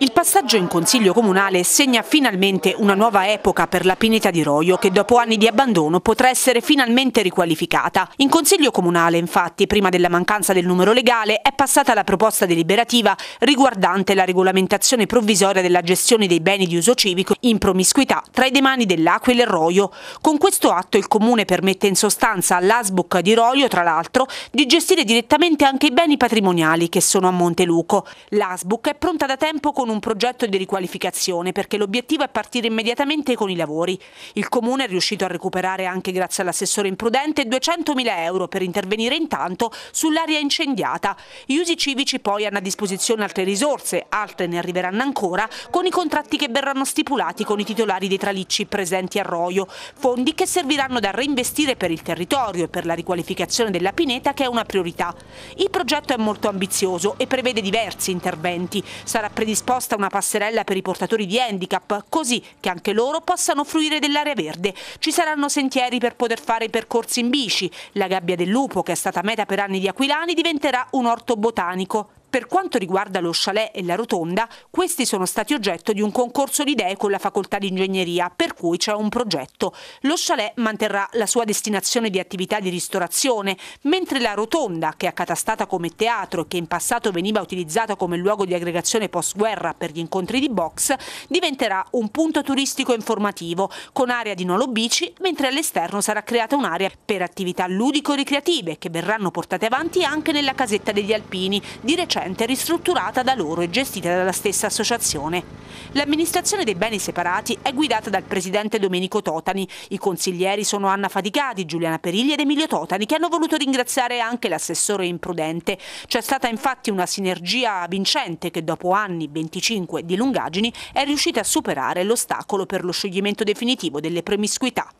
Il passaggio in Consiglio Comunale segna finalmente una nuova epoca per la pineta di Roio che dopo anni di abbandono potrà essere finalmente riqualificata. In Consiglio Comunale infatti, prima della mancanza del numero legale, è passata la proposta deliberativa riguardante la regolamentazione provvisoria della gestione dei beni di uso civico in promiscuità tra i demani dell'Aquila e Roio. Con questo atto il Comune permette in sostanza all'Asbuc di Roio, tra l'altro, di gestire direttamente anche i beni patrimoniali che sono a Monteluco. L'Asbuc è pronta da tempo con un progetto di riqualificazione perché l'obiettivo è partire immediatamente con i lavori. Il comune è riuscito a recuperare anche grazie all'assessore imprudente 200.000 euro per intervenire intanto sull'area incendiata. Gli usi civici poi hanno a disposizione altre risorse, altre ne arriveranno ancora con i contratti che verranno stipulati con i titolari dei tralicci presenti a Roio, fondi che serviranno da reinvestire per il territorio e per la riqualificazione della pineta che è una priorità. Il progetto è molto ambizioso e prevede diversi interventi. Sarà predisposto disposta una passerella per i portatori di handicap, così che anche loro possano fruire dell'area verde. Ci saranno sentieri per poter fare i percorsi in bici. La gabbia del lupo, che è stata meta per anni di aquilani, diventerà un orto botanico. Per quanto riguarda lo chalet e la rotonda, questi sono stati oggetto di un concorso di idee con la facoltà di ingegneria, per cui c'è un progetto. Lo chalet manterrà la sua destinazione di attività di ristorazione, mentre la rotonda, che è accatastata come teatro e che in passato veniva utilizzata come luogo di aggregazione post-guerra per gli incontri di box, diventerà un punto turistico informativo, con area di nolo bici, mentre all'esterno sarà creata un'area per attività ludico-ricreative che verranno portate avanti anche nella casetta degli alpini, di recente recente ristrutturata da loro e gestita dalla stessa associazione. L'amministrazione dei beni separati è guidata dal presidente Domenico Totani. I consiglieri sono Anna Faticati, Giuliana Perigli ed Emilio Totani che hanno voluto ringraziare anche l'assessore imprudente. C'è stata infatti una sinergia vincente che dopo anni 25 di lungaggini è riuscita a superare l'ostacolo per lo scioglimento definitivo delle promiscuità.